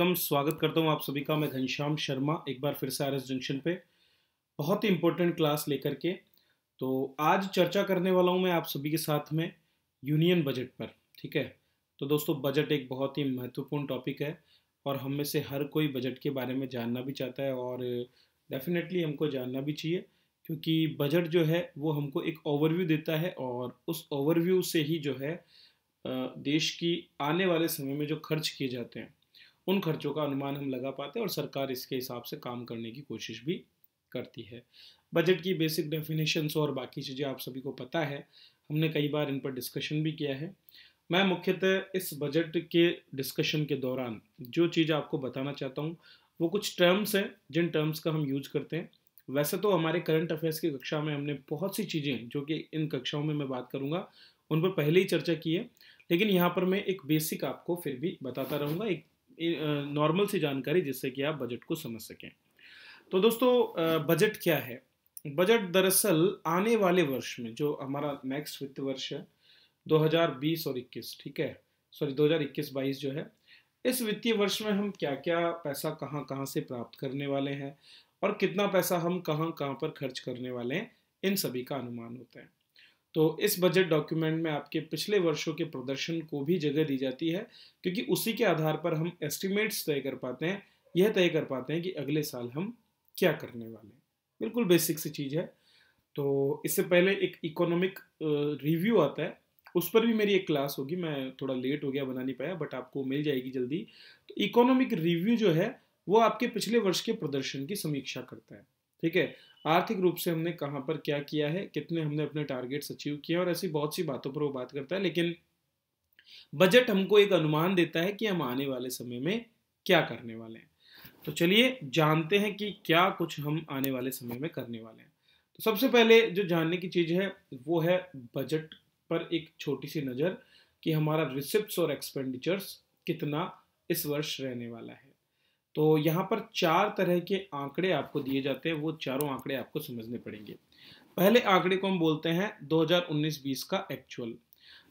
welcome स्वागत करता हूँ आप सभी का मैं घनश्याम शर्मा एक बार फिर से आर एस जंक्शन पे बहुत ही इम्पोर्टेंट क्लास लेकर के तो आज चर्चा करने वाला हूँ मैं आप सभी के साथ में यूनियन बजट पर ठीक है तो दोस्तों बजट एक बहुत ही महत्वपूर्ण टॉपिक है और हम में से हर कोई बजट के बारे में जानना भी चाहता है और डेफिनेटली हमको जानना भी चाहिए क्योंकि बजट जो है वो हमको एक ओवरव्यू देता है और उस ओवरव्यू से ही जो है देश की आने वाले समय में जो खर्च किए जाते हैं उन खर्चों का अनुमान हम लगा पाते हैं और सरकार इसके हिसाब से काम करने की कोशिश भी करती है बजट की बेसिक डेफिनेशंस और बाकी चीज़ें आप सभी को पता है हमने कई बार इन पर डिस्कशन भी किया है मैं मुख्यतः इस बजट के डिस्कशन के दौरान जो चीज़ आपको बताना चाहता हूँ वो कुछ टर्म्स हैं जिन टर्म्स का हम यूज करते हैं वैसे तो हमारे करंट अफेयर्स की कक्षा में हमने बहुत सी चीज़ें जो कि इन कक्षाओं में मैं बात करूँगा उन पर पहले ही चर्चा की है लेकिन यहाँ पर मैं एक बेसिक आपको फिर भी बताता रहूँगा एक नॉर्मल सी जानकारी जिससे कि आप बजट को समझ सकें तो दोस्तों बजट क्या है बजट दरअसल आने वाले वर्ष में जो हमारा नेक्स्ट वित्त वर्ष है 2020 और 21 ठीक है सॉरी 2021-22 जो है इस वित्तीय वर्ष में हम क्या क्या पैसा कहाँ कहाँ से प्राप्त करने वाले हैं और कितना पैसा हम कहाँ कहाँ पर खर्च करने वाले हैं इन सभी का अनुमान होता है तो इस बजट डॉक्यूमेंट में आपके पिछले वर्षों के प्रदर्शन को भी जगह दी जाती है क्योंकि उसी के आधार पर हम एस्टिमेट्स तय कर पाते हैं यह तय कर पाते हैं कि अगले साल हम क्या करने वाले हैं बिल्कुल बेसिक सी चीज़ है तो इससे पहले एक इकोनॉमिक रिव्यू आता है उस पर भी मेरी एक क्लास होगी मैं थोड़ा लेट हो गया बना नहीं पाया बट आपको मिल जाएगी जल्दी तो इकोनॉमिक रिव्यू जो है वो आपके पिछले वर्ष के प्रदर्शन की समीक्षा करता है ठीक है आर्थिक रूप से हमने कहाँ पर क्या किया है कितने हमने अपने टारगेट्स अचीव किए और ऐसी बहुत सी बातों पर वो बात करता है लेकिन बजट हमको एक अनुमान देता है कि हम आने वाले समय में क्या करने वाले हैं तो चलिए जानते हैं कि क्या कुछ हम आने वाले समय में करने वाले हैं तो सबसे पहले जो जानने की चीज़ है वो है बजट पर एक छोटी सी नज़र कि हमारा रिसिप्ट और एक्सपेंडिचर्स कितना इस वर्ष रहने वाला है तो यहाँ पर चार तरह के आंकड़े आपको दिए जाते हैं वो चारों आंकड़े आपको समझने पड़ेंगे पहले आंकड़े को हम बोलते हैं 2019-20 का एक्चुअल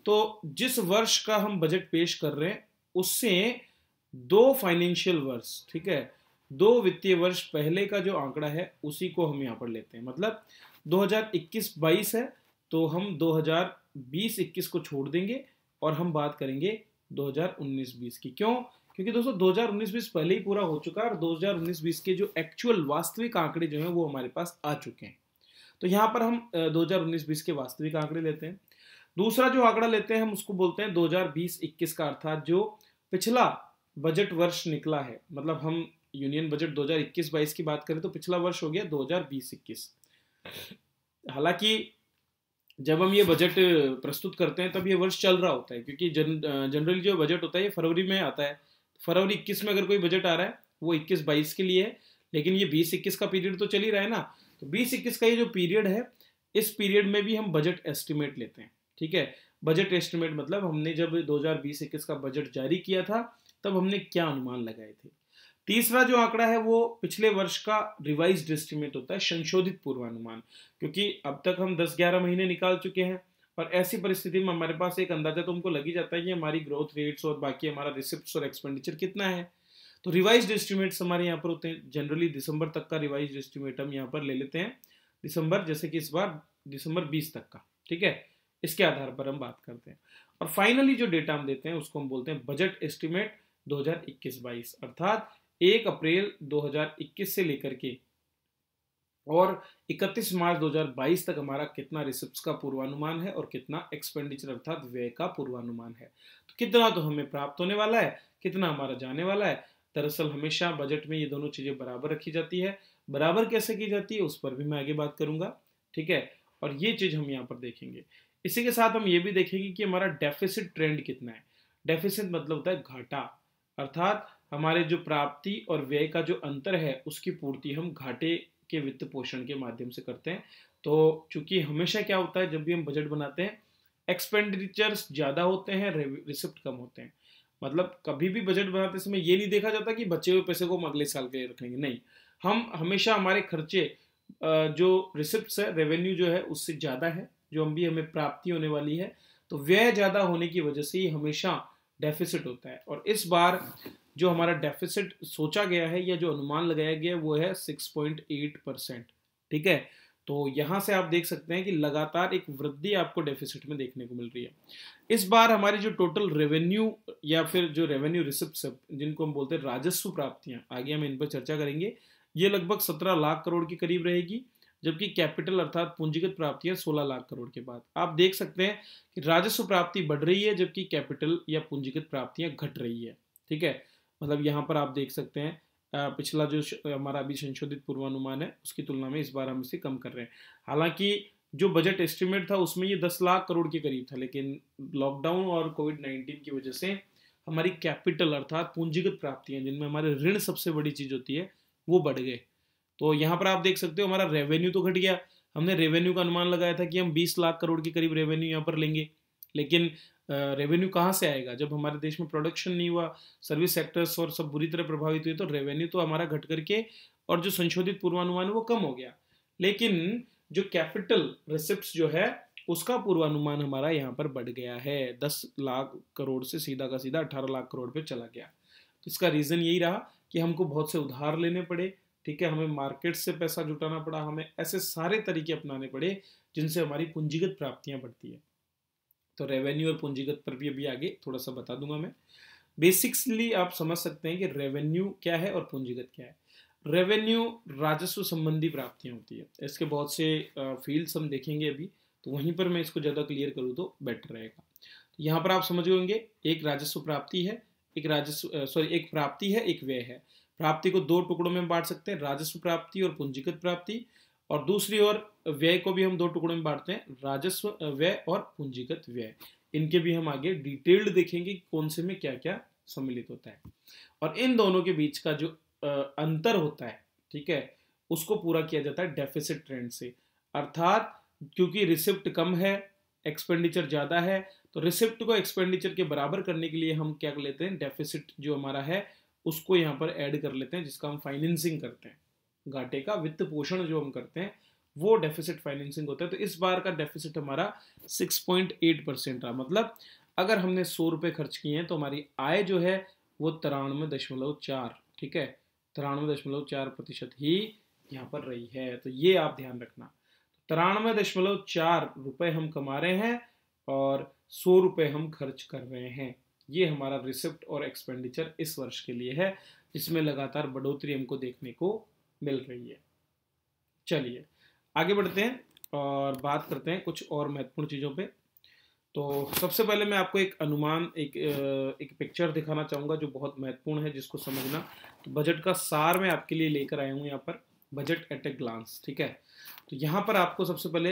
तो जिस वर्ष का हम बजट पेश कर रहे हैं उससे दो फाइनेंशियल वर्ष ठीक है दो वित्तीय वर्ष पहले का जो आंकड़ा है उसी को हम यहाँ पर लेते हैं मतलब 2021-22 है तो हम 2020-21 को छोड़ देंगे और हम बात करेंगे 2019-20 की क्यों क्योंकि दोस्तों 2019 हजार पहले ही पूरा हो चुका है और 2019-20 के जो एक्चुअल वास्तविक आंकड़े जो हैं वो हमारे पास आ चुके हैं तो यहाँ पर हम 2019-20 के वास्तविक आंकड़े लेते हैं दूसरा जो आंकड़ा लेते हैं हम उसको बोलते हैं 2020-21 का अर्थात जो पिछला बजट वर्ष निकला है मतलब हम यूनियन बजट 2021-22 की बात करें तो पिछला वर्ष हो गया 2020-21 हालांकि जब हम ये बजट प्रस्तुत करते हैं तब ये वर्ष चल रहा होता है क्योंकि जन जनरली जो बजट होता है ये फरवरी में आता है फरवरी इक्कीस में अगर कोई बजट आ रहा है वो इक्कीस बाईस के लिए है लेकिन ये बीस इक्कीस का पीरियड तो चल ही रहा है ना तो बीस इक्कीस का ये जो पीरियड है इस पीरियड में भी हम बजट एस्टिमेट लेते हैं ठीक है बजट एस्टिमेट मतलब हमने जब बीस इक्कीस का बजट जारी किया था तब हमने क्या अनुमान लगाए थे तीसरा जो आंकड़ा है वो पिछले वर्ष का रिवाइज एस्टिमेट होता है संशोधित पूर्वानुमान क्योंकि अब तक हम 10-11 महीने निकाल चुके हैं पर ऐसी परिस्थिति में हमारे पास एक अंदाजा तो हमको लग ही जाता है कि हमारी ग्रोथ रेट्स और बाकी हमारा रिसिप्ट और एक्सपेंडिचर कितना है तो रिवाइज एस्टिमेट्स हमारे यहाँ पर होते हैं जनरली दिसंबर तक का रिवाइज एस्टिमेट हम यहाँ पर ले लेते हैं दिसंबर जैसे कि इस बार दिसंबर बीस तक का ठीक है इसके आधार पर हम बात करते हैं और फाइनली जो डेटा हम देते हैं उसको हम बोलते हैं बजट एस्टिमेट 2021-22 अर्थात 1 अप्रैल 2021 से लेकर के और 31 मार्च 2022 तक हमारा कितना रिसिप्ट का पूर्वानुमान है और कितना एक्सपेंडिचर अर्थात व्यय का पूर्वानुमान है तो कितना तो हमें प्राप्त होने वाला है कितना हमारा जाने वाला है दरअसल हमेशा बजट में ये दोनों चीज़ें बराबर रखी जाती है बराबर कैसे की जाती है उस पर भी मैं आगे बात करूंगा ठीक है और ये चीज़ हम यहाँ पर देखेंगे इसी के साथ हम ये भी देखेंगे कि हमारा डेफिसिट ट्रेंड कितना है डेफिसिट मतलब होता है घाटा अर्थात हमारे जो प्राप्ति और व्यय का जो अंतर है उसकी पूर्ति हम घाटे के वित्त पोषण के माध्यम से करते हैं तो चूंकि हमेशा क्या होता है जब भी हम बजट बनाते हैं एक्सपेंडिचर्स ज़्यादा होते हैं रिसिप्ट कम होते हैं मतलब कभी भी बजट बनाते समय ये नहीं देखा जाता कि बचे हुए पैसे को हम अगले साल के लिए रखेंगे नहीं हम हमेशा हमारे खर्चे जो रिसिप्ट है रेवेन्यू जो है उससे ज़्यादा है जो हम भी हमें प्राप्ति होने वाली है तो व्यय ज़्यादा होने की वजह से ही हमेशा डेफिसिट होता है और इस बार जो हमारा डेफिसिट सोचा गया है या जो अनुमान लगाया गया है वो है एट परसेंट ठीक है तो यहाँ से आप देख सकते हैं कि लगातार एक वृद्धि आपको डेफिसिट में देखने को मिल रही है इस बार हमारी जो टोटल रेवेन्यू या फिर जो रेवेन्यू रिसिप्ट जिनको हम बोलते हैं राजस्व प्राप्तियां आगे हम इन पर चर्चा करेंगे ये लगभग सत्रह लाख करोड़ के करीब रहेगी जबकि कैपिटल अर्थात पूंजीगत प्राप्तियां 16 लाख करोड़ के बाद आप देख सकते हैं कि राजस्व प्राप्ति बढ़ रही है जबकि कैपिटल या पूंजीगत प्राप्तियां घट रही है ठीक है मतलब यहाँ पर आप देख सकते हैं पिछला जो हमारा अभी संशोधित पूर्वानुमान है उसकी तुलना में इस बार हम इसे कम कर रहे हैं हालांकि जो बजट एस्टिमेट था उसमें ये दस लाख करोड़ के करीब था लेकिन लॉकडाउन और कोविड नाइन्टीन की वजह से हमारी कैपिटल अर्थात पूंजीगत प्राप्तियां जिनमें हमारे ऋण सबसे बड़ी चीज होती है वो बढ़ गए तो यहाँ पर आप देख सकते हो हमारा रेवेन्यू तो घट गया हमने रेवेन्यू का अनुमान लगाया था कि हम 20 लाख करोड़ के करीब रेवेन्यू यहाँ पर लेंगे लेकिन रेवेन्यू कहाँ से आएगा जब हमारे देश में प्रोडक्शन नहीं हुआ सर्विस सेक्टर्स और सब बुरी तरह प्रभावित हुए तो रेवेन्यू तो हमारा घट करके और जो संशोधित पूर्वानुमान है वो कम हो गया लेकिन जो कैपिटल रिसिप्ट जो है उसका पूर्वानुमान हमारा यहाँ पर बढ़ गया है दस लाख करोड़ से सीधा का सीधा अठारह लाख करोड़ पे चला गया तो इसका रीज़न यही रहा कि हमको बहुत से उधार लेने पड़े ठीक है हमें मार्केट से पैसा जुटाना पड़ा हमें ऐसे सारे तरीके अपनाने पड़े जिनसे हमारी पूंजीगत प्राप्तियां बढ़ती है तो रेवेन्यू और पूंजीगत पर भी अभी आगे थोड़ा सा बता दूंगा मैं बेसिक्सली आप समझ सकते हैं कि रेवेन्यू क्या है और पूंजीगत क्या है रेवेन्यू राजस्व संबंधी प्राप्तियाँ होती है इसके बहुत से फील्ड्स हम देखेंगे अभी तो वहीं पर मैं इसको ज़्यादा क्लियर करूँ तो बेटर रहेगा तो यहाँ पर आप समझ होंगे एक राजस्व प्राप्ति है एक राजस्व सॉरी एक प्राप्ति है एक व्यय है प्राप्ति को दो टुकड़ों में बांट सकते हैं राजस्व प्राप्ति और पूंजीगत प्राप्ति और दूसरी ओर व्यय को भी हम दो टुकड़ों में बांटते हैं राजस्व व्यय और पूंजीगत व्यय इनके भी हम आगे डिटेल्ड देखेंगे कौन से में क्या क्या सम्मिलित होता है और इन दोनों के बीच का जो अंतर होता है ठीक है उसको पूरा किया जाता है डेफिसिट ट्रेंड से अर्थात क्योंकि रिसिप्ट कम है एक्सपेंडिचर ज़्यादा है तो रिसिप्ट को एक्सपेंडिचर के बराबर करने के लिए हम क्या लेते हैं डेफिसिट जो हमारा है उसको यहाँ पर ऐड कर लेते हैं जिसका हम फाइनेंसिंग करते हैं घाटे का वित्त पोषण जो हम करते हैं वो डेफिसिट फाइनेंसिंग होता है तो इस बार का डेफिसिट हमारा 6.8 परसेंट रहा मतलब अगर हमने सौ रुपये खर्च किए हैं तो हमारी आय जो है वो तिरानवे दशमलव चार ठीक है तिरानवे दशमलव चार प्रतिशत ही यहाँ पर रही है तो ये आप ध्यान रखना तिरानवे दशमलव चार रुपये हम कमा रहे हैं और सौ रुपये हम खर्च कर रहे हैं ये हमारा रिसिप्ट और एक्सपेंडिचर इस वर्ष के लिए है जिसमें लगातार बढ़ोतरी हमको देखने को मिल रही है चलिए आगे बढ़ते हैं और बात करते हैं कुछ और महत्वपूर्ण चीज़ों पे तो सबसे पहले मैं आपको एक अनुमान एक एक पिक्चर दिखाना चाहूँगा जो बहुत महत्वपूर्ण है जिसको समझना तो बजट का सार मैं आपके लिए लेकर आया हूँ यहाँ पर बजट एट ए ग्लांस ठीक है तो यहाँ पर आपको सबसे पहले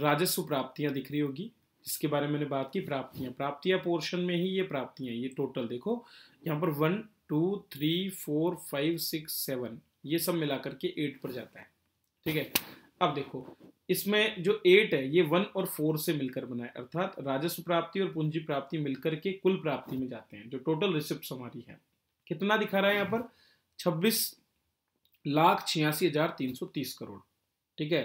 राजस्व प्राप्तियाँ दिख रही होगी जिसके बारे में मैंने बात की प्राप्तियाँ प्राप्तियाँ पोर्शन में ही ये प्राप्तियाँ ये टोटल देखो यहाँ पर one two three four five six seven ये सब मिला करके एट पर जाता है ठीक है अब देखो इसमें जो एट है ये वन और फोर से मिलकर बना है अर्थात राजस्व प्राप्ति और पूंजी प्राप्ति मिलकर के कुल प्राप्ति में जाते हैं जो टोटल रिसिप्ट हमारी है कितना दिखा रहा है यहाँ पर छब्बीस लाख छियासी हजार तीन सौ तीस करोड़ ठीक है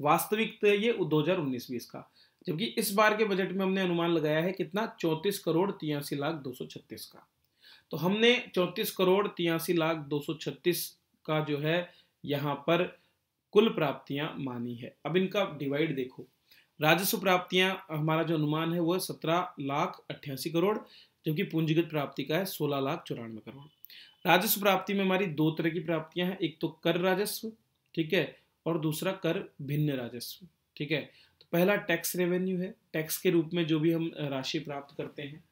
वास्तविक तो ये दो हजार उन्नीस बीस का जबकि इस बार के बजट में हमने अनुमान लगाया है कितना चौंतीस करोड़ तियासी लाख दो सौ छत्तीस का तो हमने चौंतीस करोड़ तियासी लाख दो सौ छत्तीस का जो है यहाँ पर कुल प्राप्तियां मानी है अब इनका डिवाइड देखो राजस्व प्राप्तियां हमारा जो अनुमान है वह सत्रह लाख अट्ठासी करोड़ जबकि पूंजीगत प्राप्ति का है सोलह लाख चौरानवे करोड़ राजस्व प्राप्ति में हमारी दो तरह की प्राप्तियां हैं एक तो कर राजस्व ठीक है और दूसरा कर भिन्न राजस्व ठीक है तो पहला टैक्स रेवेन्यू है टैक्स के रूप में जो भी हम राशि प्राप्त करते हैं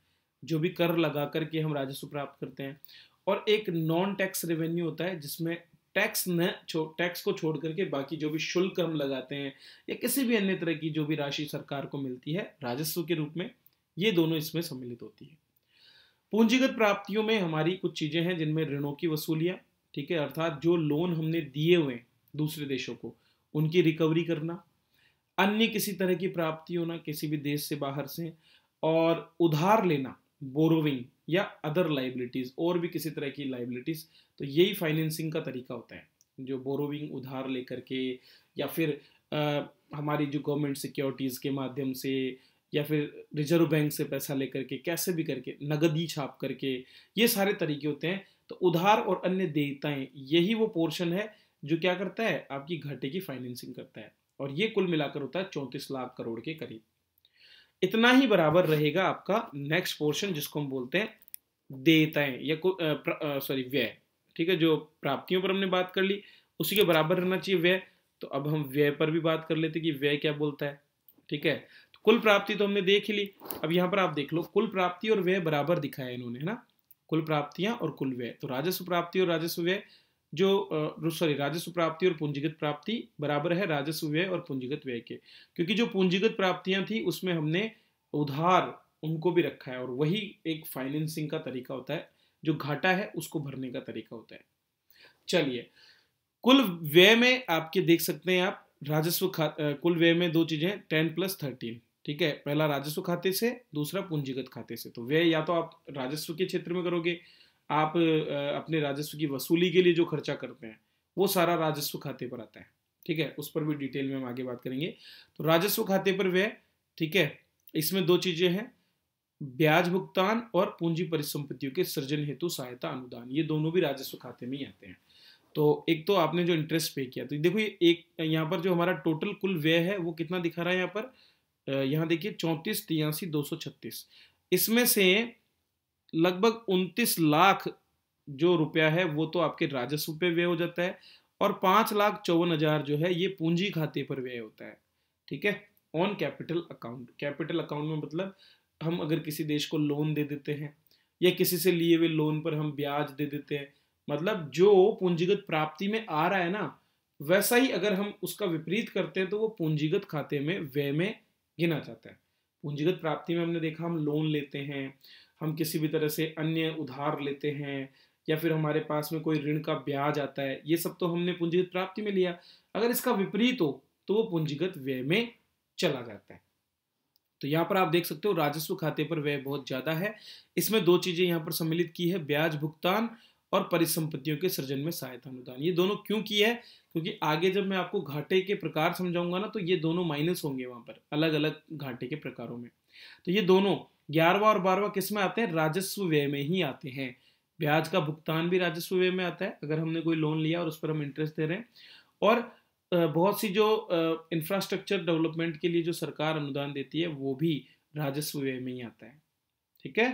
जो भी कर लगा करके हम राजस्व प्राप्त करते हैं और एक नॉन टैक्स रेवेन्यू होता है जिसमें टैक्स न छोड़ टैक्स को छोड़ करके बाकी जो भी शुल्क हम लगाते हैं या किसी भी अन्य तरह की जो भी राशि सरकार को मिलती है राजस्व के रूप में ये दोनों इसमें सम्मिलित होती है पूंजीगत प्राप्तियों में हमारी कुछ चीज़ें हैं जिनमें ऋणों की वसूलियां ठीक है अर्थात जो लोन हमने दिए हुए दूसरे देशों को उनकी रिकवरी करना अन्य किसी तरह की प्राप्ति होना किसी भी देश से बाहर से और उधार लेना बोरोविंग या अदर लाइबिलिटीज़ और भी किसी तरह की लाइबिलिटीज़ तो यही फाइनेंसिंग का तरीका होता है जो बोरोविंग उधार लेकर के या फिर आ, हमारी जो गवर्नमेंट सिक्योरिटीज़ के माध्यम से या फिर रिजर्व बैंक से पैसा लेकर के कैसे भी करके नगदी छाप करके ये सारे तरीके होते हैं तो उधार और अन्य देयताएं यही वो पोर्शन है जो क्या करता है आपकी घाटे की फाइनेंसिंग करता है और ये कुल मिलाकर होता है चौंतीस लाख करोड़ के करीब इतना ही बराबर रहेगा आपका नेक्स्ट पोर्शन जिसको हम बोलते हैं देताएं या सॉरी व्यय ठीक है जो प्राप्तियों पर हमने बात कर ली उसी के बराबर रहना चाहिए व्यय तो अब हम व्यय पर भी बात कर लेते कि व्यय क्या बोलता है ठीक है तो कुल प्राप्ति तो हमने देख ही ली अब यहाँ पर आप देख लो कुल प्राप्ति और व्यय बराबर दिखाया इन्होंने है ना कुल प्राप्तियां और कुल व्यय तो राजस्व प्राप्ति और राजस्व व्यय जो सॉरी राजस्व प्राप्ति और पूंजीगत प्राप्ति बराबर है राजस्व व्यय और पूंजीगत व्यय के क्योंकि जो पूंजीगत प्राप्तियां थी उसमें हमने उधार उनको भी रखा है और वही एक फाइनेंसिंग का तरीका होता है जो घाटा है उसको भरने का तरीका होता है चलिए कुल व्यय में आपके देख सकते हैं आप राजस्व कुल व्यय में दो चीजें टेन प्लस थर्टीन ठीक है पहला राजस्व खाते से दूसरा पूंजीगत खाते से तो व्यय या तो आप राजस्व के क्षेत्र में करोगे आप अपने राजस्व की वसूली के लिए जो खर्चा करते हैं वो सारा राजस्व खाते पर आता है ठीक है उस पर भी डिटेल में हम आगे बात करेंगे तो राजस्व खाते पर व्यय ठीक है इसमें दो चीजें हैं ब्याज भुगतान और पूंजी परिसंपत्तियों के सृजन हेतु सहायता अनुदान ये दोनों भी राजस्व खाते में ही आते हैं तो एक तो आपने जो इंटरेस्ट पे किया तो देखो ये एक यहाँ पर जो हमारा टोटल कुल व्यय है वो कितना दिखा रहा है यहाँ पर यहाँ देखिए चौंतीस तिरासी दो सौ छत्तीस इसमें से लगभग उनतीस लाख जो रुपया है वो तो आपके राजस्व पे व्यय हो जाता है और पांच लाख चौवन हजार जो है ये पूंजी खाते पर व्यय होता है ठीक है on capital account capital account में मतलब हम अगर किसी देश को लोन दे देते हैं या किसी से लिए हुए लोन पर हम ब्याज दे देते हैं मतलब जो पूंजीगत प्राप्ति में आ रहा है ना वैसा ही अगर हम उसका विपरीत करते हैं तो वो पूंजीगत खाते में व्यय में गिना जाता है पूंजीगत प्राप्ति में हमने देखा हम लोन लेते हैं हम किसी भी तरह से अन्य उधार लेते हैं या फिर हमारे पास में कोई ऋण का ब्याज आता है ये सब तो हमने पूंजीगत प्राप्ति में लिया अगर इसका विपरीत हो तो वो पूंजीगत व्यय में चला जाता है तो यहाँ पर आप देख सकते हो राजस्व खाते पर व्यय बहुत ज्यादा है इसमें दो चीजें यहाँ पर सम्मिलित की है ब्याज भुगतान और परिसंपत्तियों के सृजन में सहायता अनुदान ये दोनों क्यों की है क्योंकि आगे जब मैं आपको घाटे के प्रकार समझाऊंगा ना तो ये दोनों माइनस होंगे वहां पर अलग अलग घाटे के प्रकारों में तो ये दोनों ग्यारहवा और बारहवा किस में आते हैं राजस्व व्यय में ही आते हैं ब्याज का भुगतान भी राजस्व व्यय में आता है अगर हमने कोई लोन लिया और उस पर हम इंटरेस्ट दे रहे हैं और बहुत सी जो इंफ्रास्ट्रक्चर डेवलपमेंट के लिए जो सरकार अनुदान देती है वो भी राजस्व व्यय में ही आता है ठीक है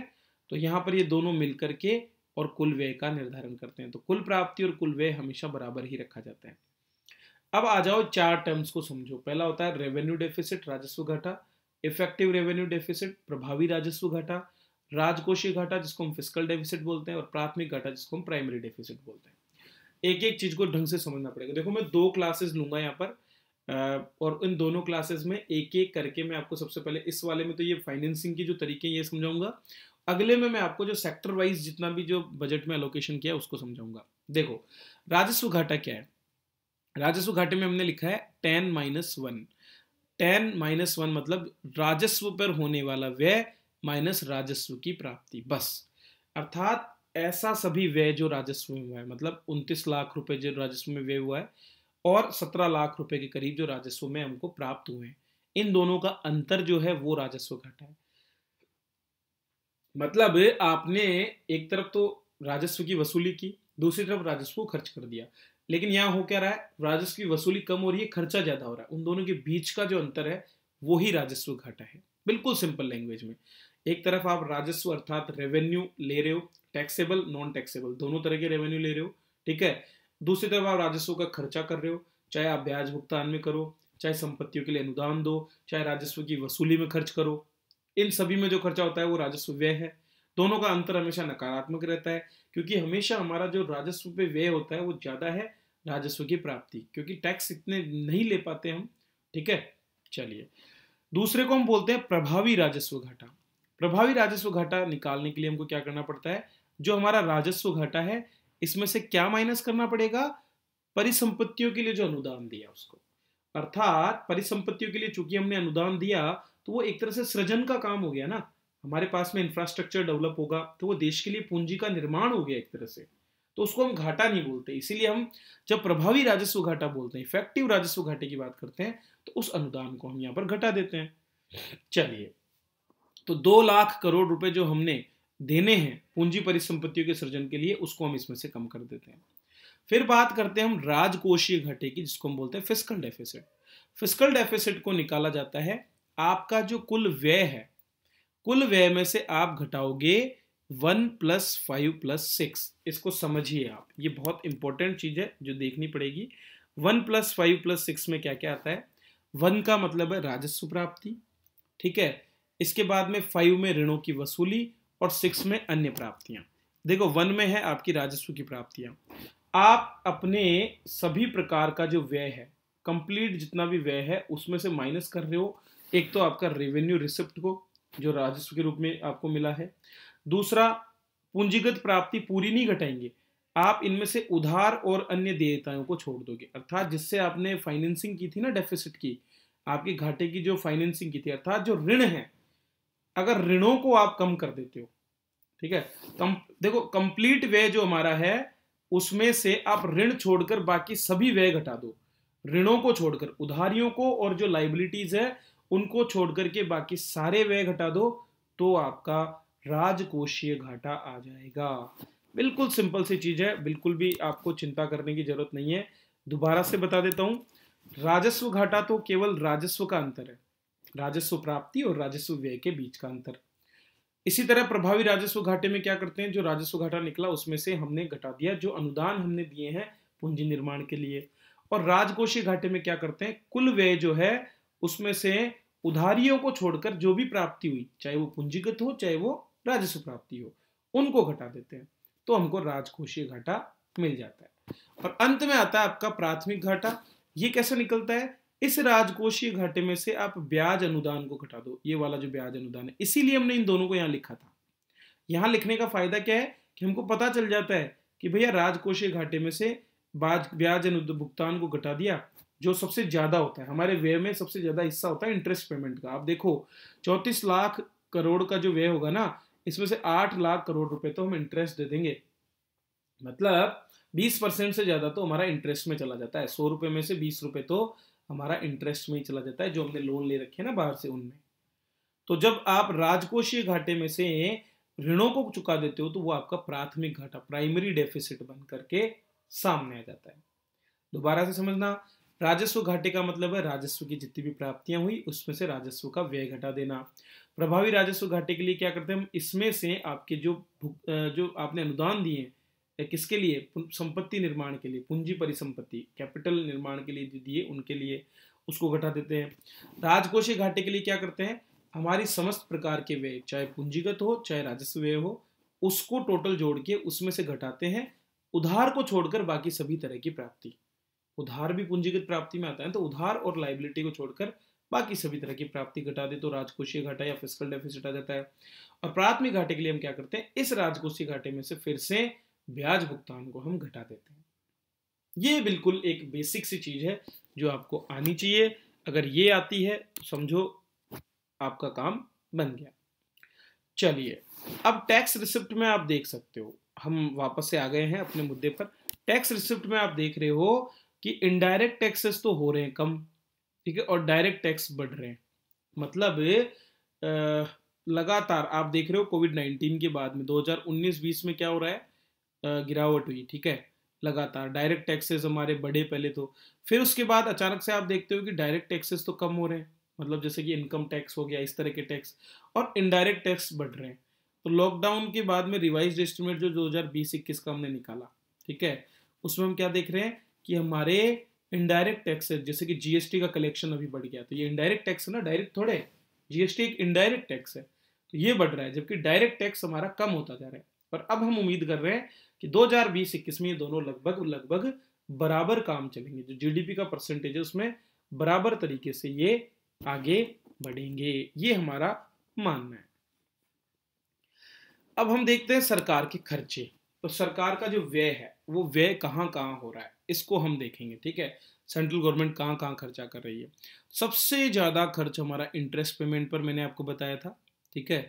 तो यहाँ पर ये दोनों मिलकर के और कुल व्यय का निर्धारण करते हैं तो कुल प्राप्ति और कुल व्यय हमेशा बराबर ही रखा जाता है अब आ जाओ चार टर्म्स को समझो पहला होता है रेवेन्यू डेफिसिट राजस्व घाटा इफेक्टिव रेवेन्यू डेफिसिट प्रभावी राजस्व घाटा राजकोषीय घाटा जिसको हम फिजिकल डेफिसिट बोलते हैं और प्राथमिक घाटा जिसको हम प्राइमरी डेफिसिट बोलते हैं एक एक चीज को ढंग से समझना पड़ेगा देखो मैं दो क्लासेस लूंगा यहाँ पर और इन दोनों क्लासेस में एक एक करके मैं आपको सबसे पहले इस वाले में तो ये फाइनेंसिंग की जो तरीके हैं ये समझाऊंगा अगले में मैं आपको जो सेक्टर वाइज जितना भी जो बजट में एलोकेशन किया उसको समझाऊंगा देखो राजस्व घाटा क्या है राजस्व घाटे में हमने लिखा है ten minus one ten minus one मतलब राजस्व पर होने वाला व्यय माइनस राजस्व की प्राप्ति बस अर्थात ऐसा सभी व्यय जो राजस्व में हुआ है मतलब उनतीस लाख रुपए जो राजस्व में व्यय हुआ है और सत्रह लाख रुपए के करीब जो राजस्व में हमको प्राप्त हुए हैं इन दोनों का अंतर जो है वो राजस्व घाटा है मतलब आपने एक तरफ तो राजस्व की वसूली की दूसरी तरफ राजस्व को खर्च कर दिया लेकिन यहाँ हो क्या रहा है राजस्व की वसूली कम हो रही है खर्चा ज्यादा हो रहा है उन दोनों के बीच का जो अंतर है वो ही राजस्व घाटा है बिल्कुल सिंपल लैंग्वेज में एक तरफ आप राजस्व अर्थात रेवेन्यू ले रहे हो टैक्सेबल नॉन टैक्सेबल दोनों तरह के रेवेन्यू ले रहे हो ठीक है दूसरी तरफ आप राजस्व का खर्चा कर रहे हो चाहे आप ब्याज भुगतान में करो चाहे संपत्तियों के लिए अनुदान दो चाहे राजस्व की वसूली में खर्च करो इन सभी में जो खर्चा होता है वो राजस्व व्यय है दोनों का अंतर हमेशा नकारात्मक रहता है क्योंकि हमेशा हमारा जो राजस्व पे व्यय होता है वो ज़्यादा है राजस्व की प्राप्ति क्योंकि टैक्स इतने नहीं ले पाते हम ठीक है चलिए दूसरे को हम बोलते हैं प्रभावी राजस्व घाटा प्रभावी राजस्व घाटा निकालने के लिए हमको क्या करना पड़ता है जो हमारा राजस्व घाटा है इसमें से क्या माइनस करना पड़ेगा परिसंपत्तियों के लिए जो अनुदान दिया उसको अर्थात परिसंपत्तियों के लिए चूंकि हमने अनुदान दिया तो वो एक तरह से सृजन का काम हो गया ना हमारे पास में इंफ्रास्ट्रक्चर डेवलप होगा तो वो देश के लिए पूंजी का निर्माण हो गया एक तरह से तो उसको हम घाटा नहीं बोलते इसीलिए हम जब प्रभावी राजस्व घाटा बोलते हैं इफेक्टिव राजस्व घाटे की बात करते हैं तो उस अनुदान को हम यहाँ पर घटा देते हैं चलिए तो दो लाख करोड़ रुपए जो हमने देने हैं पूंजी परिसंपत्तियों के सृजन के लिए उसको हम इसमें से कम कर देते हैं फिर बात करते हैं हम राजकोषीय घाटे की जिसको हम बोलते हैं फिस्कल डेफिसिट फिस्कल डेफिसिट को निकाला जाता है आपका जो कुल व्यय है कुल व्यय में से आप घटाओगे one plus five plus six इसको समझिए आप ये बहुत इंपॉर्टेंट चीज़ है जो देखनी पड़ेगी one plus five plus six में क्या क्या आता है वन का मतलब है राजस्व प्राप्ति ठीक है इसके बाद में फाइव में ऋणों की वसूली और सिक्स में अन्य प्राप्तियां देखो वन में है आपकी राजस्व की प्राप्तियां आप अपने सभी प्रकार का जो व्यय है कंप्लीट जितना भी व्यय है उसमें से माइनस कर रहे हो एक तो आपका रेवेन्यू रिसिप्ट को जो राजस्व के रूप में आपको मिला है दूसरा पूंजीगत प्राप्ति पूरी नहीं घटाएंगे आप इनमें से उधार और अन्य देयताओं को छोड़ दोगे अर्थात जिससे आपने फाइनेंसिंग की थी ना डेफिसिट की आपके घाटे की जो फाइनेंसिंग की थी अर्थात जो ऋण है अगर ऋणों को आप कम कर देते हो ठीक है कम देखो कंप्लीट व्यय जो हमारा है उसमें से आप ऋण छोड़कर बाकी सभी व्यय घटा दो ऋणों को छोड़कर उधारियों को और जो लाइबिलिटीज है उनको छोड़ करके बाकी सारे व्यय घटा दो तो आपका राजकोषीय घाटा आ जाएगा बिल्कुल सिंपल सी चीज है बिल्कुल भी आपको चिंता करने की जरूरत नहीं है दोबारा से बता देता हूं राजस्व घाटा तो केवल राजस्व का अंतर है राजस्व प्राप्ति और राजस्व व्यय के बीच का अंतर इसी तरह प्रभावी राजस्व घाटे में क्या करते हैं जो राजस्व घाटा निकला उसमें से हमने घटा दिया जो अनुदान हमने दिए हैं पूंजी निर्माण के लिए और राजकोषीय घाटे में क्या करते हैं कुल व्यय जो है उसमें से उधारियों को छोड़कर जो भी प्राप्ति हुई चाहे वो पूंजीगत हो चाहे वो राजस्व प्राप्ति हो उनको घटा देते हैं तो हमको राजकोषीय घाटा मिल जाता है और अंत में आता है आपका प्राथमिक घाटा ये कैसे निकलता है इस राजकोषीय घाटे में से आप ब्याज अनुदान को घटा दो ये वाला जो ब्याज अनुदान है इसीलिए हमने इन दोनों को यहाँ लिखा था यहाँ लिखने का फायदा क्या है कि हमको पता चल जाता है कि भैया राजकोषीय घाटे में से ब्याज अनुदान भुगतान को घटा दिया जो सबसे ज़्यादा होता है हमारे व्यय में सबसे ज़्यादा हिस्सा होता है इंटरेस्ट पेमेंट का आप देखो चौंतीस लाख करोड़ का जो व्यय होगा ना इसमें से आठ लाख करोड़ रुपए तो हम इंटरेस्ट दे देंगे मतलब बीस परसेंट से ज़्यादा तो हमारा इंटरेस्ट में चला जाता है सौ रुपए में से बीस रुपए तो हमारा इंटरेस्ट में ही चला जाता है जो हमने लोन ले रखे हैं ना बाहर से उनमें तो जब आप राजकोषीय घाटे में से ऋणों को चुका देते हो तो वो आपका प्राथमिक घाटा प्राइमरी डेफिसिट बन करके सामने आ जाता है दोबारा से समझना राजस्व घाटे का मतलब है राजस्व की जितनी भी प्राप्तियां हुई उसमें से राजस्व का व्यय घटा देना प्रभावी राजस्व घाटे के लिए क्या करते हैं हम इसमें से आपके जो जो आपने अनुदान दिए किसके लिए संपत्ति निर्माण के लिए पूंजी परिसंपत्ति कैपिटल निर्माण के लिए जो दिए उनके लिए उसको घटा देते हैं राजकोषीय घाटे के लिए क्या करते हैं हमारी समस्त प्रकार के व्यय चाहे पूंजीगत हो चाहे राजस्व व्यय हो उसको टोटल जोड़ के उसमें से घटाते हैं उधार को छोड़कर बाकी सभी तरह की प्राप्ति उधार भी पूंजीगत प्राप्ति में आता है तो उधार और लाइबिलिटी को छोड़कर बाकी सभी तरह की प्राप्ति घटा दे तो राजकोषीय घाटा या फिजिकल डेफिसिट आ जाता है और प्राथमिक घाटे के लिए हम क्या करते हैं इस राजकोषीय घाटे में से फिर से ब्याज भुगतान को हम घटा देते हैं ये बिल्कुल एक बेसिक सी चीज है जो आपको आनी चाहिए अगर ये आती है तो समझो आपका काम बन गया चलिए अब टैक्स रिसिप्ट में आप देख सकते हो हम वापस से आ गए हैं अपने मुद्दे पर टैक्स रिसिप्ट में आप देख रहे हो कि इनडायरेक्ट टैक्सेस तो हो रहे हैं कम ठीक है और डायरेक्ट टैक्स बढ़ रहे हैं मतलब लगातार आप देख रहे हो कोविड नाइन्टीन के बाद में 2019-20 में क्या हो रहा है गिरावट हुई ठीक है लगातार डायरेक्ट टैक्सेस हमारे बढ़े पहले तो फिर उसके बाद अचानक से आप देखते हो कि डायरेक्ट टैक्सेस तो कम हो रहे हैं मतलब जैसे कि इनकम टैक्स हो गया इस तरह के टैक्स और इनडायरेक्ट टैक्स बढ़ रहे हैं तो लॉकडाउन के बाद में रिवाइज एस्टिमेट जो बीस इक्कीस का हमने निकाला ठीक है उसमें हम क्या देख रहे हैं कि हमारे इनडायरेक्ट टैक्स जैसे कि जीएसटी का कलेक्शन अभी बढ़ गया तो ये इनडायरेक्ट टैक्स है ना डायरेक्ट थोड़े जीएसटी एक इनडायरेक्ट टैक्स है तो ये बढ़ रहा है जबकि डायरेक्ट टैक्स हमारा कम होता जा रहा है पर अब हम उम्मीद कर रहे हैं कि बीस इक्कीस में ये दोनों लगभग लगभग बराबर काम चलेंगे जो जीडीपी का परसेंटेज है उसमें बराबर तरीके से ये आगे बढ़ेंगे ये हमारा मानना है अब हम देखते हैं सरकार के खर्चे तो सरकार का जो व्यय है वो व्यय कहाँ कहाँ हो रहा है इसको हम देखेंगे ठीक है सेंट्रल गवर्नमेंट कहाँ कहाँ खर्चा कर रही है सबसे ज़्यादा खर्च हमारा इंटरेस्ट पेमेंट पर मैंने आपको बताया था ठीक है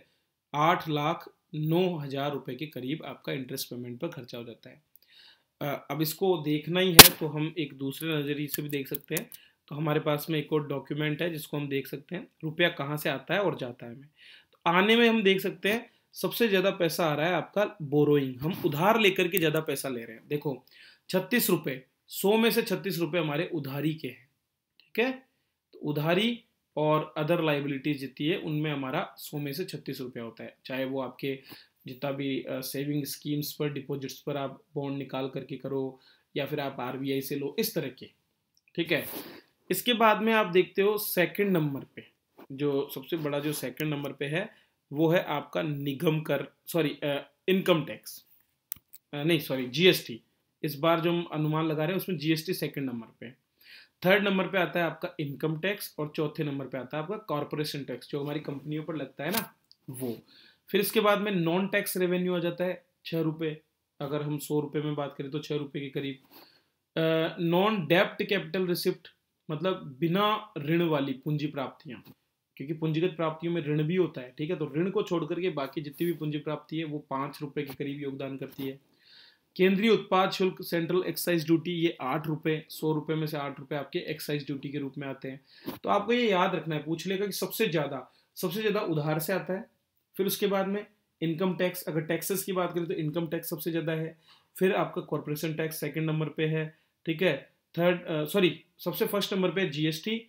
आठ लाख नौ हज़ार रुपये के करीब आपका इंटरेस्ट पेमेंट पर खर्चा हो जाता है अब इसको देखना ही है तो हम एक दूसरे नज़रिए से भी देख सकते हैं तो हमारे पास में एक और डॉक्यूमेंट है जिसको हम देख सकते हैं रुपया कहाँ से आता है और जाता है हमें तो आने में हम देख सकते हैं सबसे ज़्यादा पैसा आ रहा है आपका बोरोइंग हम उधार लेकर के ज़्यादा पैसा ले रहे हैं देखो छत्तीस रुपये सौ में से छत्तीस रुपये हमारे उधारी के हैं ठीक है तो उधारी और अदर लाइबिलिटीज जितनी है उनमें हमारा सौ में से छत्तीस रुपया होता है चाहे वो आपके जितना भी सेविंग स्कीम्स पर डिपॉजिट्स पर आप बॉन्ड निकाल करके करो या फिर आप आर से लो इस तरह के ठीक है इसके बाद में आप देखते हो सेकंड नंबर पे जो सबसे बड़ा जो सेकंड नंबर पे है वो है आपका निगम कर सॉरी इनकम टैक्स नहीं सॉरी जीएसटी इस बार जो हम अनुमान लगा रहे हैं उसमें जीएसटी सेकंड नंबर पे थर्ड नंबर पे आता है आपका इनकम टैक्स और चौथे नंबर पे आता है आपका कॉरपोरेशन टैक्स जो हमारी कंपनियों पर लगता है ना वो फिर इसके बाद में नॉन टैक्स रेवेन्यू आ जाता है छः रुपये अगर हम सौ रुपये में बात करें तो छः रुपये के करीब नॉन डेप्ट कैपिटल रिसिप्ट मतलब बिना ऋण वाली पूंजी प्राप्तियां क्योंकि पूंजीगत प्राप्तियों में ऋण भी होता है ठीक है तो ऋण को छोड़ करके बाकी जितनी भी पूंजी प्राप्ति है वो पाँच रुपये के करीब योगदान करती है केंद्रीय उत्पाद शुल्क सेंट्रल एक्साइज ड्यूटी ये आठ रुपये सौ रुपये में से आठ रुपये आपके एक्साइज ड्यूटी के रूप में आते हैं तो आपको ये याद रखना है पूछ लेगा कि सबसे ज़्यादा सबसे ज़्यादा उधार से आता है फिर उसके बाद में इनकम टैक्स अगर टैक्सेस की बात करें तो इनकम टैक्स सबसे ज़्यादा है फिर आपका कॉरपोरेशन टैक्स सेकेंड नंबर पे है ठीक है थर्ड सॉरी सबसे फर्स्ट नंबर पे जीएसटी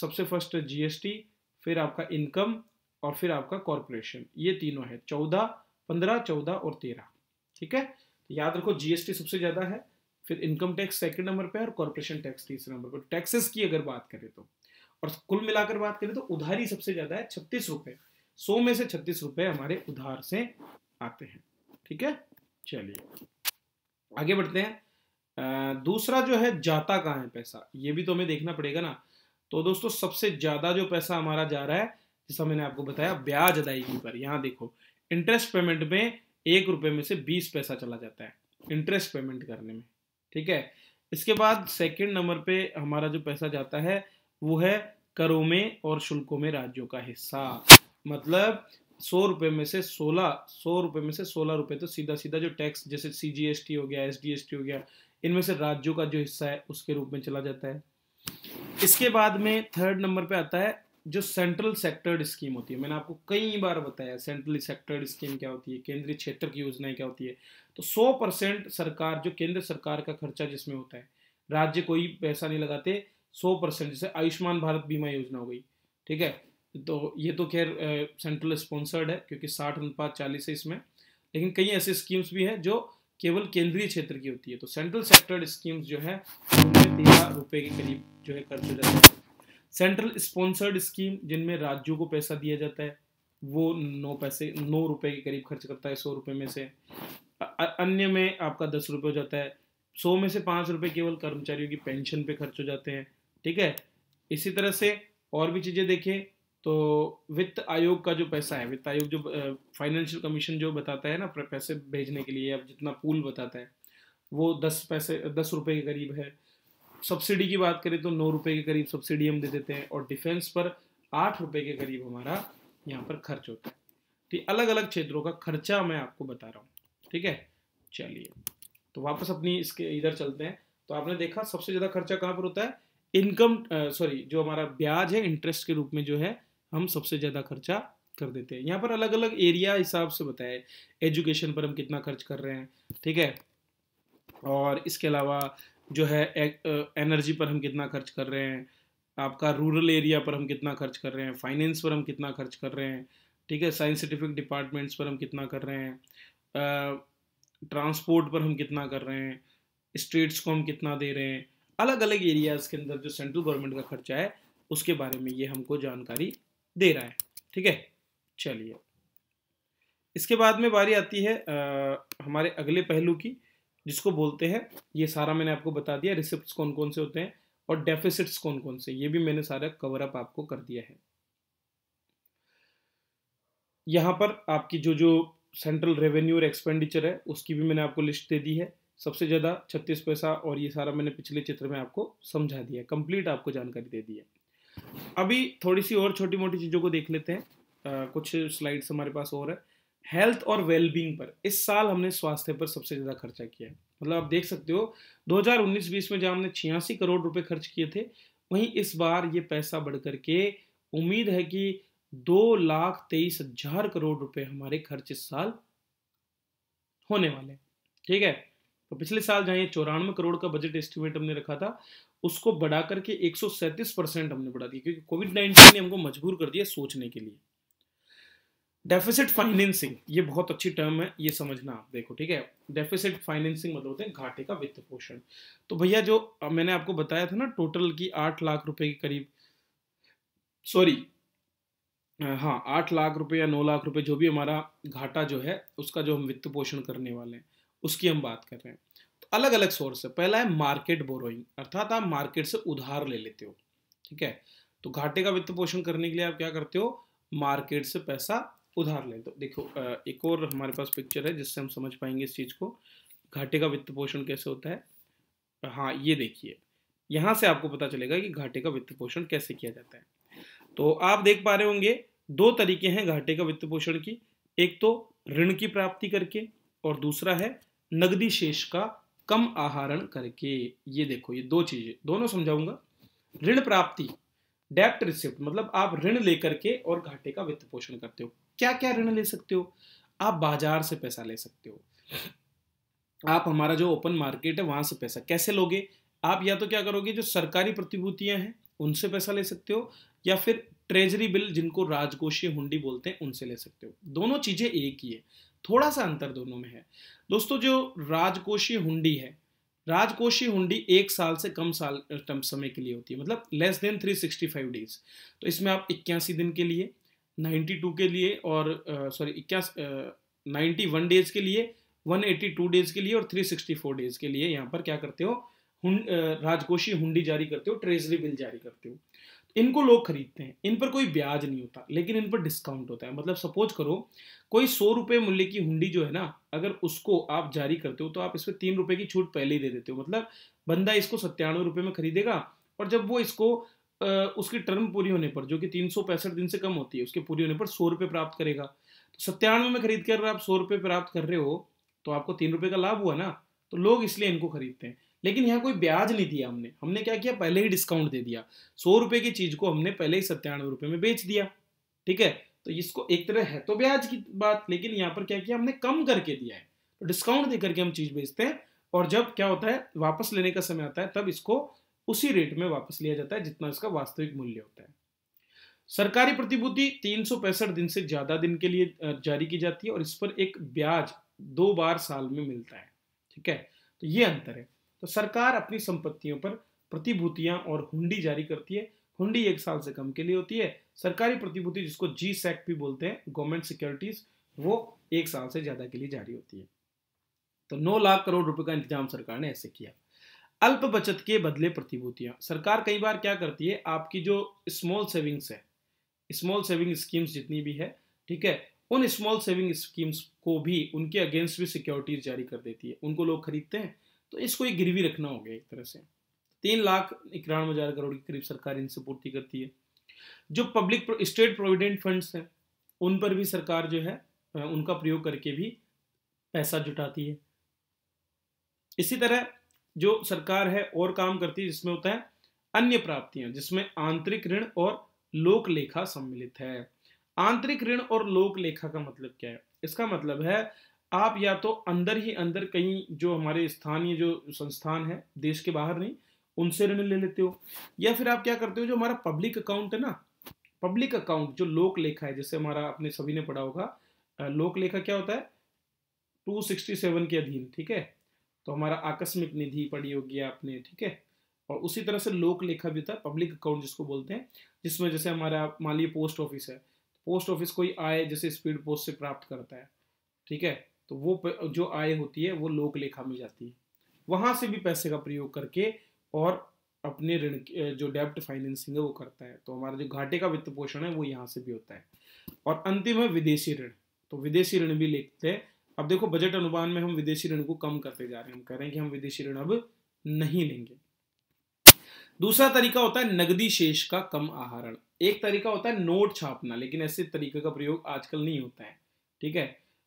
सबसे फर्स्ट जीएसटी फिर आपका इनकम और फिर आपका कॉरपोरेशन ये तीनों है चौदह पंद्रह चौदह और तेरह ठीक है तो याद रखो जीएसटी सबसे ज्यादा है फिर इनकम टैक्स सेकंड नंबर पे और कॉरपोरेशन टैक्स तीसरे नंबर पर टैक्सेस की अगर बात करें तो और कुल मिलाकर बात करें तो उधारी सबसे ज्यादा है छत्तीस रुपए सौ में से छत्तीस रुपए हमारे उधार से आते हैं ठीक है चलिए आगे बढ़ते हैं दूसरा जो है जाता कहाँ है पैसा ये भी तो हमें देखना पड़ेगा ना तो दोस्तों सबसे ज़्यादा जो पैसा हमारा जा रहा है जैसा मैंने आपको बताया ब्याज अदायगी पर यहाँ देखो इंटरेस्ट पेमेंट में एक रुपये में से बीस पैसा चला जाता है इंटरेस्ट पेमेंट करने में ठीक है इसके बाद सेकेंड नंबर पे हमारा जो पैसा जाता है वो है करों में और शुल्कों में राज्यों का हिस्सा मतलब सौ रुपये में से सोलह सौ रुपये में से सोलह रुपये तो सीधा सीधा जो टैक्स जैसे सी हो गया एस हो गया इनमें से राज्यों का जो हिस्सा है उसके रूप में चला जाता है इसके बाद में थर्ड नंबर पे आता है जो सेंट्रल सेक्टर्ड स्कीम होती है मैंने आपको कई बार बताया सेंट्रली सेक्टर्ड स्कीम क्या होती है केंद्रीय क्षेत्र की योजनाएं क्या होती है तो 100 परसेंट सरकार जो केंद्र सरकार का खर्चा जिसमें होता है राज्य कोई पैसा नहीं लगाते 100 परसेंट जैसे आयुष्मान भारत बीमा योजना हो गई ठीक है तो ये तो खैर सेंट्रल स्पॉन्सर्ड है क्योंकि साठ अनुपात चालीस है इसमें लेकिन कई ऐसी स्कीम्स भी हैं जो केवल केंद्रीय क्षेत्र की होती है तो सेंट्रल सेक्टर स्कीम्स जो है उनमें तेरह रुपए के करीब जो है खर्च हो जाता है सेंट्रल स्पॉन्सर्ड स्कीम जिनमें राज्यों को पैसा दिया जाता है वो नौ पैसे नौ रुपए के करीब खर्च करता है सौ रुपए में से अन्य में आपका दस रुपये हो जाता है सौ में से पाँच रुपये केवल कर्मचारियों की पेंशन पे खर्च हो जाते हैं ठीक है इसी तरह से और भी चीज़ें देखें तो वित्त आयोग का जो पैसा है वित्त आयोग जो फाइनेंशियल कमीशन जो बताता है ना पैसे भेजने के लिए अब जितना पूल बताता है वो दस पैसे दस रुपये के करीब है सब्सिडी की बात करें तो नौ रुपये के करीब सब्सिडी हम दे देते हैं और डिफेंस पर आठ रुपये के करीब हमारा यहाँ पर खर्च होता है ठीक अलग अलग क्षेत्रों का खर्चा मैं आपको बता रहा हूँ ठीक है चलिए तो वापस अपनी इसके इधर चलते हैं तो आपने देखा सबसे ज़्यादा खर्चा कहाँ पर होता है इनकम सॉरी जो हमारा ब्याज है इंटरेस्ट के रूप में जो है हम सबसे ज़्यादा खर्चा कर देते हैं यहाँ पर अलग अलग एरिया हिसाब से बताए एजुकेशन पर हम कितना खर्च कर रहे हैं ठीक है और इसके अलावा जो है ए, एनर्जी पर हम कितना खर्च कर रहे हैं आपका रूरल एरिया पर हम कितना खर्च कर रहे हैं फाइनेंस पर हम कितना खर्च कर रहे हैं ठीक है साइंसिफिक डिपार्टमेंट्स पर हम कितना कर रहे हैं ट्रांसपोर्ट पर हम कितना कर रहे हैं स्टेट्स को हम कितना दे रहे हैं अलग अलग एरियाज़ के अंदर जो सेंट्रल गवर्नमेंट का खर्चा है उसके बारे में ये हमको जानकारी दे रहा है ठीक है चलिए इसके बाद में बारी आती है आ, हमारे अगले पहलू की जिसको बोलते हैं ये सारा मैंने आपको बता दिया रिसिप्ट कौन कौन से होते हैं और डेफिसिट्स कौन कौन से ये भी मैंने सारा कवर अप आपको कर दिया है यहाँ पर आपकी जो जो सेंट्रल रेवेन्यू और एक्सपेंडिचर है उसकी भी मैंने आपको लिस्ट दे दी है सबसे ज़्यादा छत्तीस पैसा और ये सारा मैंने पिछले चित्र में आपको समझा दिया कंप्लीट आपको जानकारी दे दी है अभी थोड़ी सी और छोटी मोटी चीज़ों को देख लेते हैं आ, कुछ स्लाइड्स हमारे पास और है हेल्थ और वेलबींग पर इस साल हमने स्वास्थ्य पर सबसे ज़्यादा खर्चा किया है मतलब आप देख सकते हो 2019-20 में जहाँ हमने छियासी करोड़ रुपए खर्च किए थे वहीं इस बार ये पैसा बढ़ के उम्मीद है कि दो लाख तेईस हजार करोड़ रुपए हमारे खर्च इस साल होने वाले ठीक है तो पिछले साल जहाँ ये चौरानवे करोड़ का बजट एस्टिमेट हमने रखा था उसको बढ़ा करके एक परसेंट हमने बढ़ा दिया क्योंकि कोविड नाइन्टीन ने हमको मजबूर कर दिया सोचने के लिए डेफिसिट फाइनेंसिंग ये बहुत अच्छी टर्म है ये समझना आप देखो ठीक है डेफिसिट फाइनेंसिंग मतलब होते हैं घाटे का वित्त पोषण तो भैया जो मैंने आपको बताया था ना टोटल की आठ लाख रुपए के करीब सॉरी हाँ आठ लाख रुपए या नौ लाख रुपए जो भी हमारा घाटा जो है उसका जो हम वित्त पोषण करने वाले हैं उसकी हम बात कर रहे हैं तो अलग अलग सोर्स है पहला है मार्केट बोरोइंग अर्थात आप मार्केट से उधार ले लेते हो ठीक है तो घाटे का वित्त पोषण करने के लिए आप क्या करते हो मार्केट से पैसा उधार ले तो देखो एक और हमारे पास पिक्चर है जिससे हम समझ पाएंगे इस चीज़ को घाटे का वित्त पोषण कैसे होता है हाँ ये देखिए यहां से आपको पता चलेगा कि घाटे का वित्त पोषण कैसे किया जाता है तो आप देख पा रहे होंगे दो तरीके हैं घाटे का वित्त पोषण की एक तो ऋण की प्राप्ति करके और दूसरा है नगदी शेष का कम आहरण करके ये देखो ये दो चीजें दोनों समझाऊंगा ऋण प्राप्ति डेप्ट रिसिप्ट मतलब आप ऋण लेकर के और घाटे का वित्त पोषण करते हो क्या क्या ऋण ले सकते हो आप बाजार से पैसा ले सकते हो आप हमारा जो ओपन मार्केट है वहां से पैसा कैसे लोगे आप या तो क्या करोगे जो सरकारी प्रतिभूतियां हैं उनसे पैसा ले सकते हो या फिर ट्रेजरी बिल जिनको राजकोषीय हुंडी बोलते हैं उनसे ले सकते हो दोनों चीजें एक ही है थोड़ा सा अंतर दोनों में है दोस्तों जो राजकोषीय हुंडी है राजकोषीय हुंडी एक साल से कम साल कम समय के लिए होती है मतलब लेस देन 365 डेज तो इसमें आप इक्यासी दिन के लिए 92 के लिए और सॉरी इक्यासी नाइन्टी वन डेज के लिए 182 डेज के लिए और 364 डेज के लिए यहाँ पर क्या करते हो राजकोषीय हुंडी जारी करते हो ट्रेजरी बिल जारी करते हो इनको लोग खरीदते हैं इन पर कोई ब्याज नहीं होता लेकिन इन पर डिस्काउंट होता है मतलब सपोज करो कोई सौ रुपये मूल्य की हुंडी जो है ना अगर उसको आप जारी करते हो तो आप इस पर तीन रुपये की छूट पहले ही दे देते हो मतलब बंदा इसको सत्तानवे रुपये में खरीदेगा और जब वो इसको उसकी टर्म पूरी होने पर जो कि तीन सौ पैंसठ दिन से कम होती है उसके पूरी होने पर सौ रुपये प्राप्त करेगा तो सत्तानवे में खरीद कर आप सौ रुपये प्राप्त कर रहे हो तो आपको तीन रुपये का लाभ हुआ ना तो लोग इसलिए इनको खरीदते हैं लेकिन यहाँ कोई ब्याज नहीं दिया हमने हमने क्या किया पहले ही डिस्काउंट दे दिया सौ रुपए की चीज़ को हमने पहले ही सत्तानवे रुपए में बेच दिया ठीक है तो इसको एक तरह है तो ब्याज की बात लेकिन यहाँ पर क्या किया हमने कम करके दिया है तो डिस्काउंट देकर के हम चीज़ बेचते हैं और जब क्या होता है वापस लेने का समय आता है तब इसको उसी रेट में वापस लिया जाता है जितना इसका वास्तविक मूल्य होता है सरकारी प्रतिभूति तीन दिन से ज़्यादा दिन के लिए जारी की जाती है और इस पर एक ब्याज दो बार साल में मिलता है ठीक है तो ये अंतर है तो सरकार अपनी संपत्तियों पर प्रतिभूतियां और हुंडी जारी करती है हुंडी एक साल से कम के लिए होती है सरकारी प्रतिभूति जिसको जी सेक्ट e भी बोलते हैं गवर्नमेंट सिक्योरिटीज वो एक साल से ज्यादा के लिए जारी होती है तो नौ लाख करोड़ रुपए का इंतजाम सरकार ने ऐसे किया अल्प बचत के बदले प्रतिभूतियां सरकार कई बार क्या करती है आपकी जो स्मॉल सेविंग्स है स्मॉल सेविंग स्कीम्स जितनी भी है ठीक है उन स्मॉल सेविंग स्कीम्स को भी उनके अगेंस्ट भी सिक्योरिटीज जारी कर देती है उनको लोग खरीदते हैं तो इसको ये गिरवी रखना होगा एक तरह से तीन लाख इक्यानवे हजार करोड़ के करीब सरकार इनसे पूर्ति करती है जो पब्लिक स्टेट प्रोविडेंट फंड्स हैं उन पर भी सरकार जो है उनका प्रयोग करके भी पैसा जुटाती है इसी तरह जो सरकार है और काम करती है जिसमें होता है अन्य प्राप्तियां जिसमें आंतरिक ऋण और लोक लेखा सम्मिलित है आंतरिक ऋण और लोक लेखा का मतलब क्या है इसका मतलब है आप या तो अंदर ही अंदर कहीं जो हमारे स्थानीय जो संस्थान है देश के बाहर नहीं उनसे ऋण ले लेते हो या फिर आप क्या करते हो जो हमारा पब्लिक अकाउंट है ना पब्लिक अकाउंट जो लोक लेखा है जैसे हमारा आपने सभी ने पढ़ा होगा लोक लेखा क्या होता है 267 के अधीन ठीक है तो हमारा आकस्मिक निधि पड़ी होगी आपने ठीक है और उसी तरह से लोक लेखा भी होता है पब्लिक अकाउंट जिसको बोलते हैं जिसमें जैसे हमारा मान लीजिए पोस्ट ऑफिस है पोस्ट ऑफिस कोई आय जैसे स्पीड पोस्ट से प्राप्त करता है ठीक है तो वो जो आय होती है वो लोक लेखा में जाती है वहां से भी पैसे का प्रयोग करके और अपने ऋण जो डेप्ट फाइनेंसिंग है वो करता है तो हमारा जो घाटे का वित्त पोषण है वो यहाँ से भी होता है और अंतिम है विदेशी ऋण तो विदेशी ऋण भी लेते हैं अब देखो बजट अनुमान में हम विदेशी ऋण को कम करते जा रहे हैं हम कह रहे हैं कि हम विदेशी ऋण अब नहीं लेंगे दूसरा तरीका होता है नगदी शेष का कम आहरण एक तरीका होता है नोट छापना लेकिन ऐसे तरीके का प्रयोग आजकल नहीं होता है ठीक है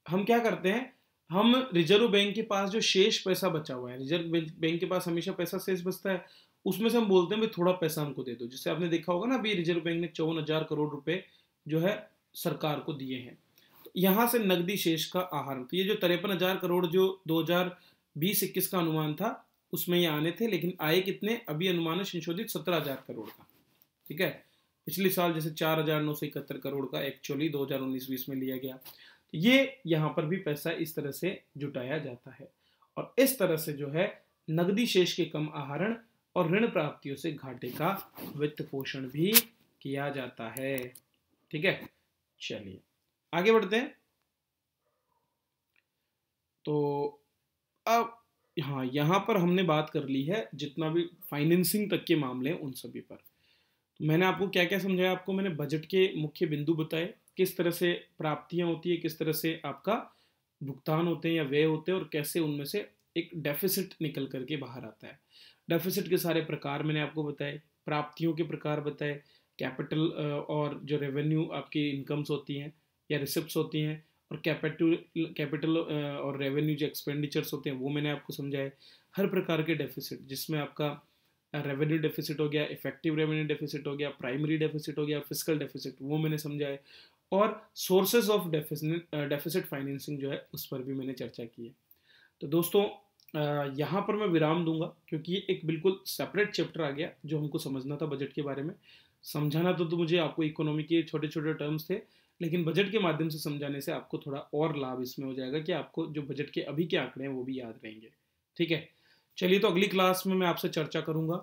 हम क्या करते हैं हम रिजर्व बैंक के पास जो शेष पैसा बचा हुआ है रिजर्व बैंक के पास हमेशा पैसा शेष बचता है उसमें से हम बोलते हैं भाई थोड़ा पैसा हमको दे दो जिससे आपने देखा होगा ना अभी रिजर्व बैंक ने चौवन हजार करोड़ रुपए जो है सरकार को दिए हैं तो यहाँ से नकदी शेष का आहार तो ये जो तिरपन हजार करोड़ जो दो हजार बीस इक्कीस का अनुमान था उसमें ये आने थे लेकिन आए कितने अभी अनुमान है संशोधित सत्रह हजार करोड़ का ठीक है पिछले साल जैसे चार हजार नौ सौ इकहत्तर करोड़ का एक्चुअली दो हजार उन्नीस बीस में लिया गया ये यहाँ पर भी पैसा इस तरह से जुटाया जाता है और इस तरह से जो है नगदी शेष के कम आहरण और ऋण प्राप्तियों से घाटे का वित्त पोषण भी किया जाता है ठीक है चलिए आगे बढ़ते हैं तो अब हाँ यहाँ पर हमने बात कर ली है जितना भी फाइनेंसिंग तक के मामले उन सभी पर तो मैंने आपको क्या क्या समझाया आपको मैंने बजट के मुख्य बिंदु बताए किस तरह से प्राप्तियां होती है किस तरह से आपका भुगतान होते हैं या व्यय होते हैं और कैसे उनमें से एक डेफिसिट निकल करके बाहर आता है डेफिसिट के सारे प्रकार मैंने आपको बताए प्राप्तियों के प्रकार बताए कैपिटल और जो रेवेन्यू आपकी इनकम्स होती हैं या रिसिप्ट होती हैं और कैपिटल कैपिटल और रेवेन्यू जो एक्सपेंडिचर्स होते हैं वो मैंने आपको समझाए हर प्रकार के डेफिसिट जिसमें आपका रेवेन्यू डेफिसिट हो गया इफेक्टिव रेवेन्यू डेफिसिट हो गया प्राइमरी डेफिसिट हो गया फिजिकल डेफिसिट वो मैंने समझाए और सोर्सेज ऑफ डेफिसिट फाइनेंसिंग जो है उस पर भी मैंने चर्चा की है तो दोस्तों uh, यहाँ पर मैं विराम दूंगा क्योंकि ये एक बिल्कुल सेपरेट चैप्टर आ गया जो हमको समझना था बजट के बारे में समझाना तो, तो मुझे आपको इकोनॉमी के छोटे छोटे टर्म्स थे लेकिन बजट के माध्यम से समझाने से आपको थोड़ा और लाभ इसमें हो जाएगा कि आपको जो बजट के अभी के आंकड़े हैं वो भी याद रहेंगे ठीक है चलिए तो अगली क्लास में मैं आपसे चर्चा करूँगा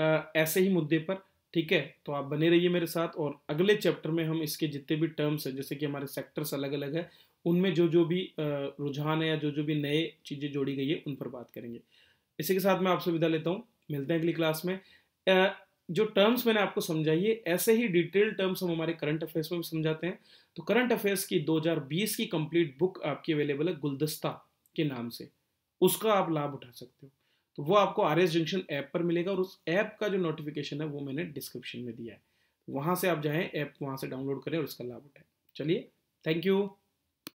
uh, ऐसे ही मुद्दे पर ठीक है तो आप बने रहिए मेरे साथ और अगले चैप्टर में हम इसके जितने भी टर्म्स हैं जैसे कि हमारे सेक्टर्स अलग अलग है उनमें जो जो भी रुझान है या जो जो भी नए चीज़ें जोड़ी गई है उन पर बात करेंगे इसी के साथ मैं आपसे विदा लेता हूँ मिलते हैं अगली क्लास में जो टर्म्स मैंने आपको समझाइए ऐसे ही डिटेल टर्म्स हम हमारे करंट अफेयर्स में भी समझाते हैं तो करंट अफेयर्स की 2020 की कंप्लीट बुक आपकी अवेलेबल है गुलदस्ता के नाम से उसका आप लाभ उठा सकते हो तो वो आपको आर एस जंक्शन ऐप पर मिलेगा और उस ऐप का जो नोटिफिकेशन है वो मैंने डिस्क्रिप्शन में दिया है वहाँ से आप जाएँ ऐप वहाँ से डाउनलोड करें और उसका लाभ उठाएँ चलिए थैंक यू